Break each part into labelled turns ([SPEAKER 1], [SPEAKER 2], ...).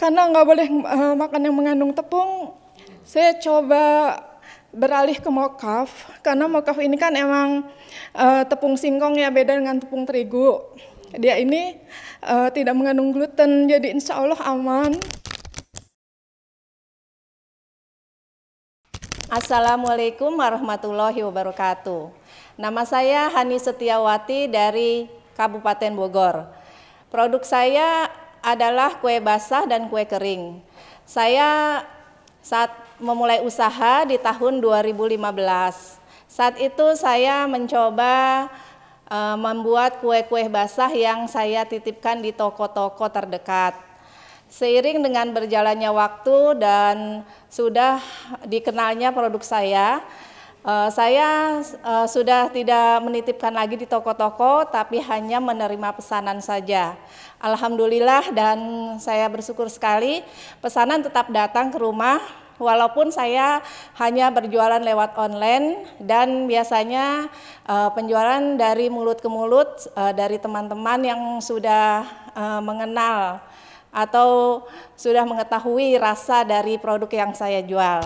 [SPEAKER 1] karena nggak boleh uh, makan yang mengandung tepung, saya coba beralih ke mokaf karena mokaf ini kan emang uh, tepung singkong ya beda dengan tepung terigu. Dia ini uh, tidak mengandung gluten, jadi insya Allah aman. Assalamualaikum warahmatullahi wabarakatuh. Nama saya Hani Setiawati dari Kabupaten Bogor. Produk saya adalah kue basah dan kue kering. Saya saat memulai usaha di tahun 2015. Saat itu saya mencoba e, membuat kue-kue basah yang saya titipkan di toko-toko terdekat. Seiring dengan berjalannya waktu dan sudah dikenalnya produk saya, Uh, saya uh, sudah tidak menitipkan lagi di toko-toko, tapi hanya menerima pesanan saja. Alhamdulillah dan saya bersyukur sekali pesanan tetap datang ke rumah, walaupun saya hanya berjualan lewat online dan biasanya uh, penjualan dari mulut ke mulut uh, dari teman-teman yang sudah uh, mengenal atau sudah mengetahui rasa dari produk yang saya jual.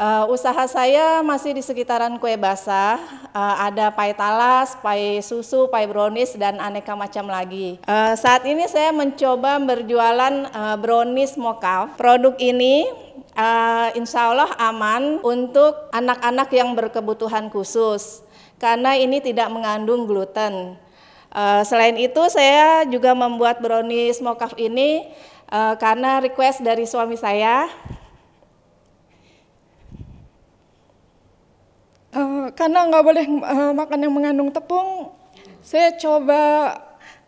[SPEAKER 1] Uh, usaha saya masih di sekitaran kue basah, uh, ada pai talas, pai susu, pai brownies, dan aneka macam lagi. Uh, saat ini saya mencoba berjualan uh, brownies mocaf. Produk ini uh, insya Allah aman untuk anak-anak yang berkebutuhan khusus, karena ini tidak mengandung gluten. Uh, selain itu, saya juga membuat brownies mocaf ini uh, karena request dari suami saya karena nggak boleh uh, makan yang mengandung tepung, saya coba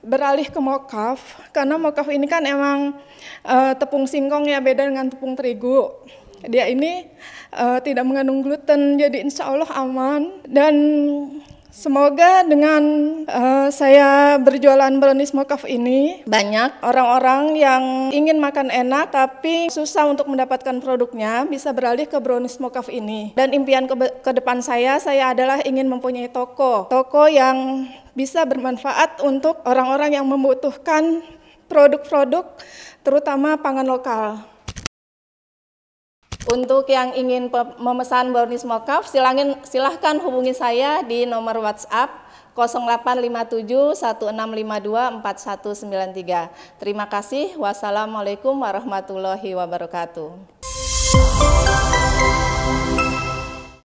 [SPEAKER 1] beralih ke mokaf karena mokaf ini kan emang uh, tepung singkong ya beda dengan tepung terigu. Dia ini uh, tidak mengandung gluten, jadi insya Allah aman dan Semoga dengan uh, saya berjualan brownies mokaf ini banyak orang-orang yang ingin makan enak tapi susah untuk mendapatkan produknya bisa beralih ke brownies mokaf ini. Dan impian ke, ke depan saya saya adalah ingin mempunyai toko, toko yang bisa bermanfaat untuk orang-orang yang membutuhkan produk-produk terutama pangan lokal. Untuk yang ingin memesan brownies mockup, silahkan, silahkan hubungi saya di nomor WhatsApp 0857-1652-4193. Terima kasih. Wassalamualaikum warahmatullahi wabarakatuh.